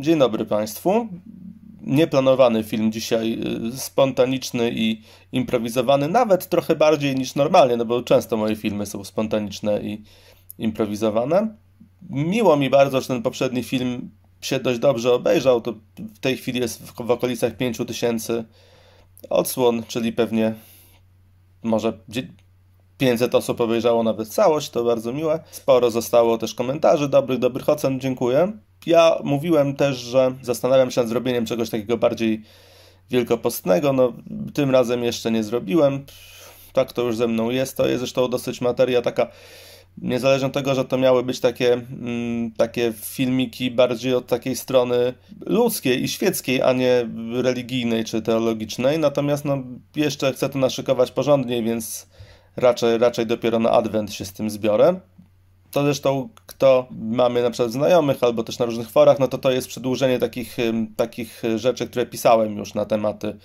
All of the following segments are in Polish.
Dzień dobry Państwu. Nieplanowany film dzisiaj, y, spontaniczny i improwizowany, nawet trochę bardziej niż normalnie, no bo często moje filmy są spontaniczne i improwizowane. Miło mi bardzo, że ten poprzedni film się dość dobrze obejrzał. To w tej chwili jest w, w okolicach 5000 odsłon, czyli pewnie może 500 osób obejrzało nawet całość, to bardzo miłe. Sporo zostało też komentarzy dobrych, dobrych ocen, dziękuję. Ja mówiłem też, że zastanawiam się nad zrobieniem czegoś takiego bardziej wielkopostnego, no tym razem jeszcze nie zrobiłem. Tak to już ze mną jest, to jest zresztą dosyć materia taka niezależnie od tego, że to miały być takie, mm, takie filmiki bardziej od takiej strony ludzkiej i świeckiej, a nie religijnej czy teologicznej. Natomiast no, jeszcze chcę to naszykować porządniej, więc raczej, raczej dopiero na adwent się z tym zbiorę. To zresztą, kto mamy na przykład znajomych albo też na różnych forach, no to to jest przedłużenie takich, takich rzeczy, które pisałem już na tematy,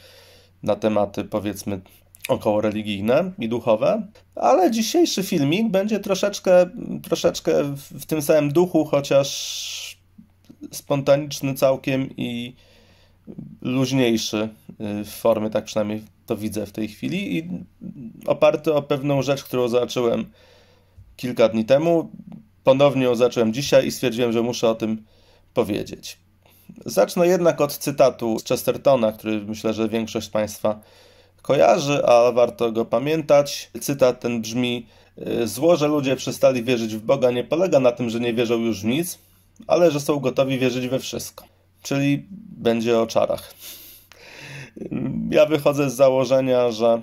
na tematy powiedzmy około religijne i duchowe, ale dzisiejszy filmik będzie troszeczkę, troszeczkę w tym samym duchu, chociaż spontaniczny całkiem i luźniejszy y, w formie, tak przynajmniej to widzę w tej chwili i oparty o pewną rzecz, którą zacząłem kilka dni temu. Ponownie ją zacząłem dzisiaj i stwierdziłem, że muszę o tym powiedzieć. Zacznę jednak od cytatu z Chestertona, który myślę, że większość Państwa kojarzy, a warto go pamiętać. Cytat ten brzmi: y, Zło, że ludzie przestali wierzyć w Boga, nie polega na tym, że nie wierzą już w nic, ale że są gotowi wierzyć we wszystko czyli będzie o czarach. Ja wychodzę z założenia, że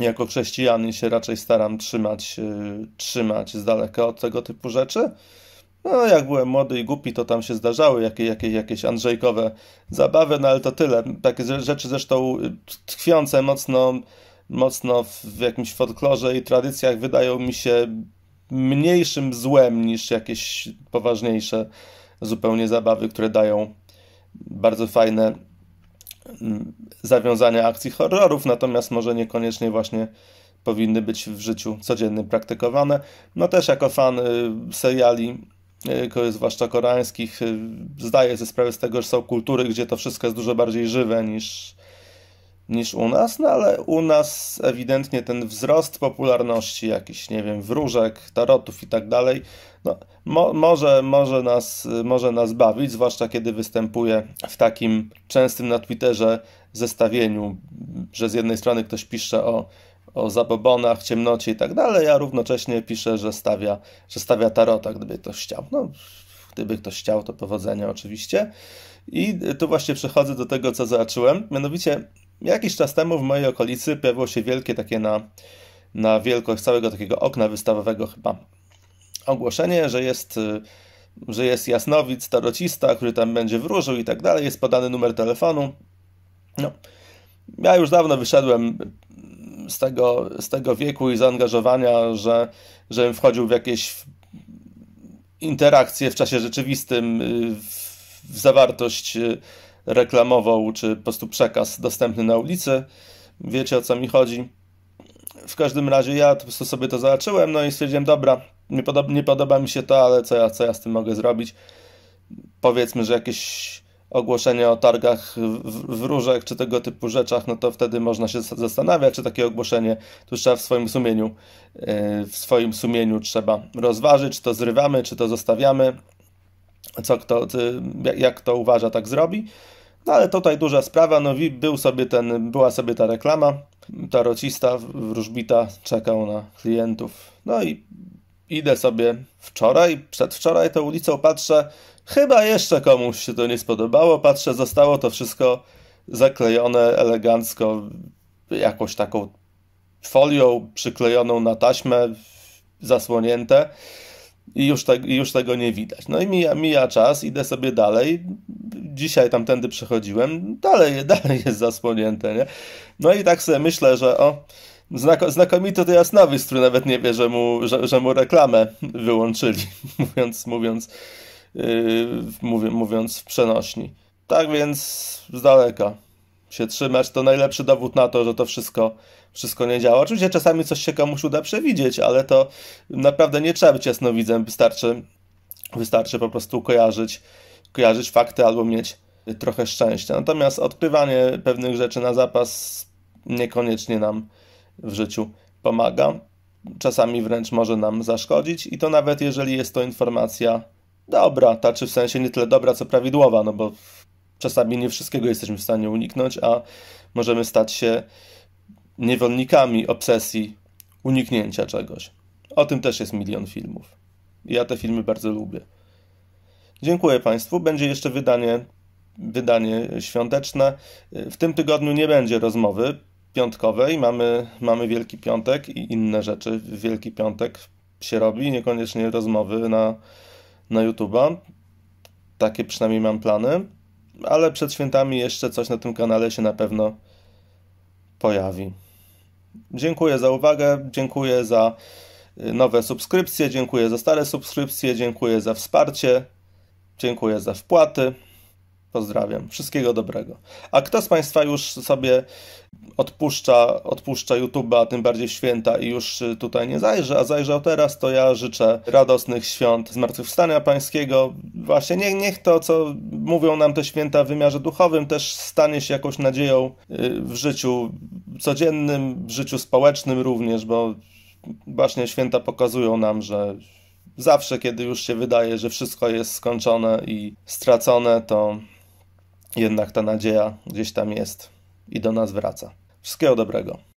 jako chrześcijanin się raczej staram trzymać, y, trzymać z daleka od tego typu rzeczy. No, jak byłem młody i głupi, to tam się zdarzały jakieś, jakieś, jakieś andrzejkowe zabawy, no ale to tyle. Takie rzeczy zresztą y, tkwiące mocno, mocno w jakimś folklorze i tradycjach wydają mi się mniejszym złem niż jakieś poważniejsze zupełnie zabawy, które dają bardzo fajne mm, zawiązania akcji horrorów, natomiast może niekoniecznie właśnie powinny być w życiu codziennym praktykowane. No też jako fan y, seriali, y, zwłaszcza koreańskich, y, zdaję sobie sprawę z tego, że są kultury, gdzie to wszystko jest dużo bardziej żywe niż niż u nas, no ale u nas ewidentnie ten wzrost popularności jakichś, nie wiem, wróżek, tarotów i tak dalej, no, mo może, może, nas, może nas bawić, zwłaszcza kiedy występuje w takim częstym na Twitterze zestawieniu, że z jednej strony ktoś pisze o o zabobonach, ciemnocie i tak dalej, a równocześnie pisze, że stawia, że stawia tarota, gdyby ktoś chciał. No, gdyby ktoś chciał, to powodzenia oczywiście. I tu właśnie przechodzę do tego, co zacząłem, mianowicie Jakiś czas temu w mojej okolicy pojawiło się wielkie takie na, na wielkość całego takiego okna wystawowego chyba ogłoszenie, że jest, y, że jest jasnowic, starocista, który tam będzie wróżył i tak dalej, jest podany numer telefonu. No. Ja już dawno wyszedłem z tego, z tego wieku i zaangażowania, że, żebym wchodził w jakieś interakcje w czasie rzeczywistym, y, w zawartość y, reklamową, czy po prostu przekaz dostępny na ulicy. Wiecie o co mi chodzi. W każdym razie ja po prostu sobie to zobaczyłem, no i stwierdziłem, dobra, nie podoba, nie podoba mi się to, ale co ja, co ja z tym mogę zrobić? Powiedzmy, że jakieś ogłoszenie o targach w wróżek czy tego typu rzeczach, no to wtedy można się zastanawiać, czy takie ogłoszenie tu trzeba w swoim sumieniu, y, w swoim sumieniu trzeba rozważyć, czy to zrywamy, czy to zostawiamy, co kto, jak to uważa, tak zrobi. No ale tutaj duża sprawa, no był sobie ten, była sobie ta reklama, ta rocista wróżbita czekał na klientów. No i idę sobie wczoraj, przedwczoraj tą ulicą, patrzę, chyba jeszcze komuś się to nie spodobało, patrzę, zostało to wszystko zaklejone elegancko jakąś taką folią przyklejoną na taśmę, zasłonięte. I już, te, już tego nie widać. No i mija, mija czas, idę sobie dalej. Dzisiaj tamtędy przechodziłem, dalej, dalej jest zasłonięte, nie? No i tak sobie myślę, że o, Znako, znakomity to nowy który nawet nie wie, że mu, że, że mu reklamę wyłączyli, mówiąc, mówiąc, yy, mówiąc w przenośni. Tak więc z daleka się trzymać, to najlepszy dowód na to, że to wszystko, wszystko nie działa. Oczywiście czasami coś się komuś uda przewidzieć, ale to naprawdę nie trzeba być jasnowidzem, wystarczy, wystarczy po prostu kojarzyć, kojarzyć fakty albo mieć trochę szczęścia. Natomiast odkrywanie pewnych rzeczy na zapas niekoniecznie nam w życiu pomaga. Czasami wręcz może nam zaszkodzić i to nawet jeżeli jest to informacja dobra, ta czy w sensie nie tyle dobra, co prawidłowa, no bo czasami nie wszystkiego jesteśmy w stanie uniknąć, a możemy stać się niewolnikami obsesji uniknięcia czegoś. O tym też jest milion filmów. Ja te filmy bardzo lubię. Dziękuję Państwu. Będzie jeszcze wydanie, wydanie świąteczne. W tym tygodniu nie będzie rozmowy piątkowej. Mamy, mamy Wielki Piątek i inne rzeczy. Wielki Piątek się robi, niekoniecznie rozmowy na, na YouTube'a. Takie przynajmniej mam plany ale przed świętami jeszcze coś na tym kanale się na pewno pojawi. Dziękuję za uwagę, dziękuję za y, nowe subskrypcje, dziękuję za stare subskrypcje, dziękuję za wsparcie, dziękuję za wpłaty. Pozdrawiam. Wszystkiego dobrego. A kto z Państwa już sobie odpuszcza, odpuszcza YouTube'a, a tym bardziej święta i już tutaj nie zajrze, a zajrzał teraz, to ja życzę radosnych świąt Zmartwychwstania Pańskiego. Właśnie niech, niech to, co mówią nam te święta w wymiarze duchowym, też stanie się jakąś nadzieją y, w życiu codziennym, w życiu społecznym również, bo właśnie święta pokazują nam, że zawsze, kiedy już się wydaje, że wszystko jest skończone i stracone, to jednak ta nadzieja gdzieś tam jest i do nas wraca. Wszystkiego dobrego.